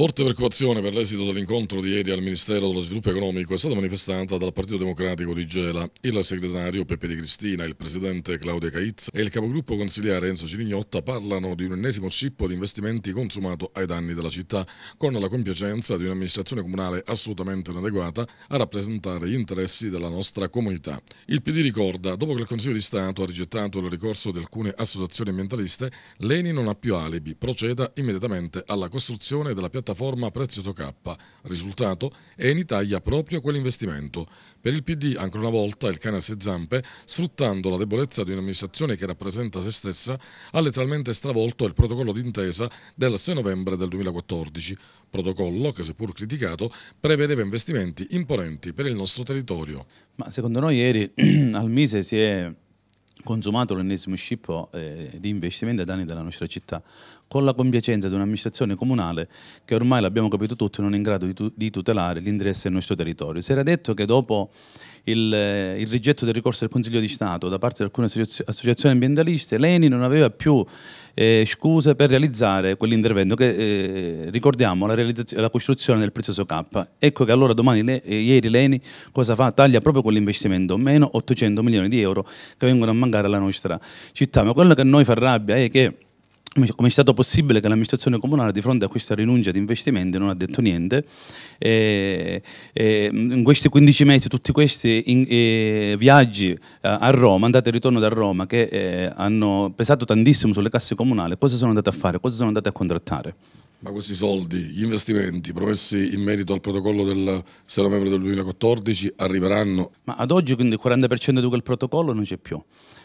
Forte preoccupazione per l'esito dell'incontro di ieri al Ministero dello Sviluppo Economico è stata manifestata dal Partito Democratico di Gela. Il segretario Peppe Di Cristina, il presidente Claudia Caizza e il capogruppo consigliere Enzo Cirignotta parlano di un ennesimo scippo di investimenti consumato ai danni della città, con la compiacenza di un'amministrazione comunale assolutamente inadeguata a rappresentare gli interessi della nostra comunità. Il PD ricorda, dopo che il Consiglio di Stato ha rigettato il ricorso di alcune associazioni ambientaliste, l'ENI non ha più alibi, proceda immediatamente alla costruzione della piattaforma piattaforma Prezioso K. Risultato è in Italia proprio quell'investimento. Per il PD ancora una volta il cane a se zampe, sfruttando la debolezza di un'amministrazione che rappresenta se stessa, ha letteralmente stravolto il protocollo d'intesa del 6 novembre del 2014, protocollo che seppur criticato prevedeva investimenti imponenti per il nostro territorio. Ma secondo noi ieri al Mise si è consumato l'ennesimo ship eh, di investimenti ai danni della nostra città, con la compiacenza di un'amministrazione comunale che ormai l'abbiamo capito tutti non è in grado di, tu di tutelare l'interesse del nostro territorio. Si era detto che dopo il, il, rigetto del ricorso del Consiglio di Stato da parte di alcune associazioni ambientaliste, l'ENI non aveva più eh, scuse per realizzare quell'intervento che, eh, ricordiamo, la, la, costruzione del prezioso K. Ecco che allora domani, le, eh, ieri l'ENI cosa fa? Taglia proprio quell'investimento, meno 800 milioni di euro che vengono a mancare alla nostra città. Ma quello che a noi fa rabbia è che come è stato possibile che l'amministrazione comunale di fronte a questa rinuncia di investimenti non ha detto niente e, e, in questi 15 mesi tutti questi in, e, viaggi eh, a Roma andate e ritorno da Roma che eh, hanno pesato tantissimo sulle casse comunali cosa sono andate a fare, cosa sono andate a contrattare? Ma questi soldi, gli investimenti promessi in merito al protocollo del 6 novembre del 2014 arriveranno? Ma ad oggi quindi il 40% di quel protocollo non c'è più.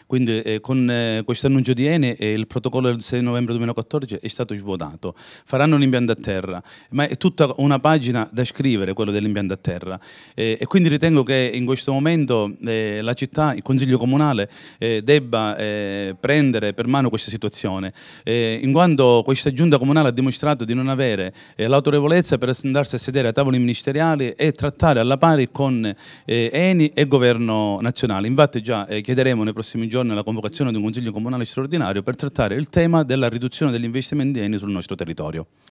Quindi eh, con eh, questo annuncio di Ene eh, il protocollo del 6 novembre 2014 è stato svuotato. Faranno un impianto a terra, ma è tutta una pagina da scrivere quello dell'impianto a terra. Eh, e quindi ritengo che in questo momento eh, la città, il Consiglio Comunale eh, debba prendere per mano questa situazione, in quanto questa giunta comunale ha dimostrato fatto di non avere eh, l'autorevolezza per andarsi a sedere a tavoli ministeriali e trattare alla pari con eh, Eni e governo nazionale. Infatti già eh, chiederemo nei prossimi giorni la convocazione di un consiglio comunale straordinario per trattare il tema della riduzione degli investimenti Eni sul nostro territorio.